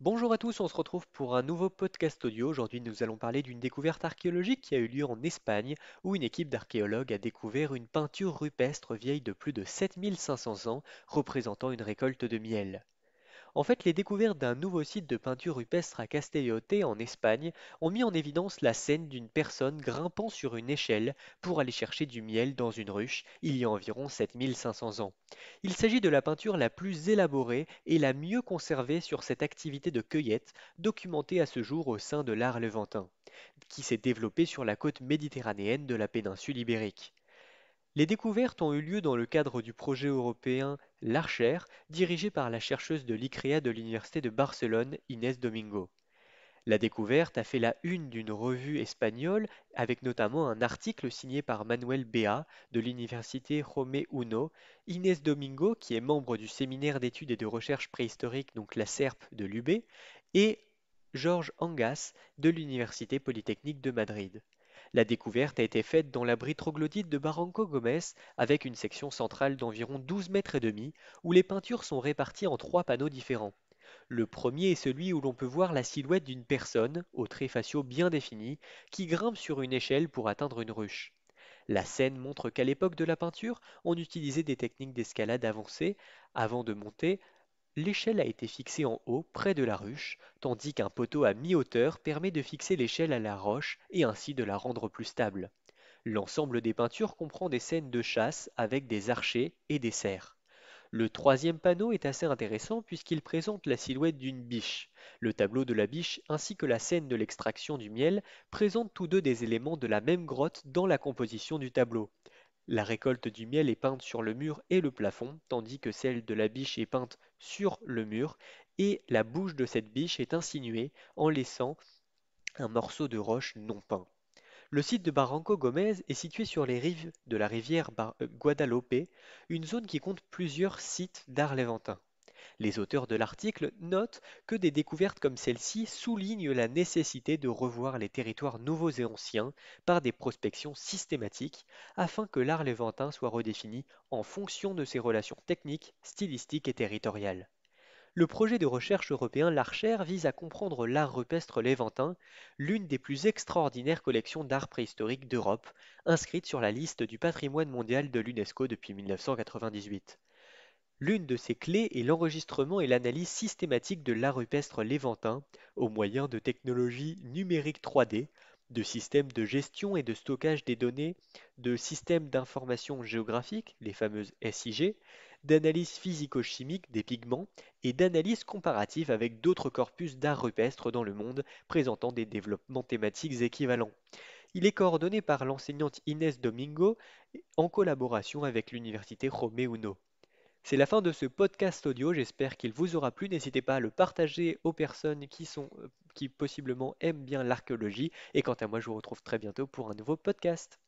Bonjour à tous, on se retrouve pour un nouveau podcast audio. Aujourd'hui, nous allons parler d'une découverte archéologique qui a eu lieu en Espagne, où une équipe d'archéologues a découvert une peinture rupestre vieille de plus de 7500 ans, représentant une récolte de miel. En fait, les découvertes d'un nouveau site de peinture rupestre à Castellote en Espagne ont mis en évidence la scène d'une personne grimpant sur une échelle pour aller chercher du miel dans une ruche il y a environ 7500 ans. Il s'agit de la peinture la plus élaborée et la mieux conservée sur cette activité de cueillette documentée à ce jour au sein de l'art levantin, qui s'est développée sur la côte méditerranéenne de la péninsule ibérique. Les découvertes ont eu lieu dans le cadre du projet européen Larcher, dirigé par la chercheuse de l'ICREA de l'université de Barcelone, Inés Domingo. La découverte a fait la une d'une revue espagnole avec notamment un article signé par Manuel Bea de l'université Rome Uno, Inés Domingo qui est membre du séminaire d'études et de recherche préhistorique donc la SERP de l'UB et Georges Angas de l'université polytechnique de Madrid. La découverte a été faite dans l'abri troglodyte de Barranco Gomez, avec une section centrale d'environ 12 mètres et demi où les peintures sont réparties en trois panneaux différents. Le premier est celui où l'on peut voir la silhouette d'une personne, aux traits faciaux bien définis, qui grimpe sur une échelle pour atteindre une ruche. La scène montre qu'à l'époque de la peinture, on utilisait des techniques d'escalade avancées avant de monter L'échelle a été fixée en haut près de la ruche, tandis qu'un poteau à mi-hauteur permet de fixer l'échelle à la roche et ainsi de la rendre plus stable. L'ensemble des peintures comprend des scènes de chasse avec des archers et des cerfs. Le troisième panneau est assez intéressant puisqu'il présente la silhouette d'une biche. Le tableau de la biche ainsi que la scène de l'extraction du miel présentent tous deux des éléments de la même grotte dans la composition du tableau. La récolte du miel est peinte sur le mur et le plafond, tandis que celle de la biche est peinte sur le mur, et la bouche de cette biche est insinuée en laissant un morceau de roche non peint. Le site de Barranco Gomez est situé sur les rives de la rivière euh, Guadalope, une zone qui compte plusieurs sites d'art levantin. Les auteurs de l'article notent que des découvertes comme celle-ci soulignent la nécessité de revoir les territoires nouveaux et anciens par des prospections systématiques afin que l'art lévantin soit redéfini en fonction de ses relations techniques, stylistiques et territoriales. Le projet de recherche européen L'Archer vise à comprendre l'art rupestre léventin, l'une des plus extraordinaires collections d'art préhistorique d'Europe, inscrite sur la liste du patrimoine mondial de l'UNESCO depuis 1998. L'une de ses clés est l'enregistrement et l'analyse systématique de l'art rupestre léventin au moyen de technologies numériques 3D, de systèmes de gestion et de stockage des données, de systèmes d'information géographique, les fameuses SIG, d'analyse physico-chimique des pigments et d'analyse comparative avec d'autres corpus d'art rupestre dans le monde présentant des développements thématiques équivalents. Il est coordonné par l'enseignante Inès Domingo en collaboration avec l'université uno c'est la fin de ce podcast audio, j'espère qu'il vous aura plu. N'hésitez pas à le partager aux personnes qui sont euh, qui possiblement aiment bien l'archéologie. Et quant à moi, je vous retrouve très bientôt pour un nouveau podcast.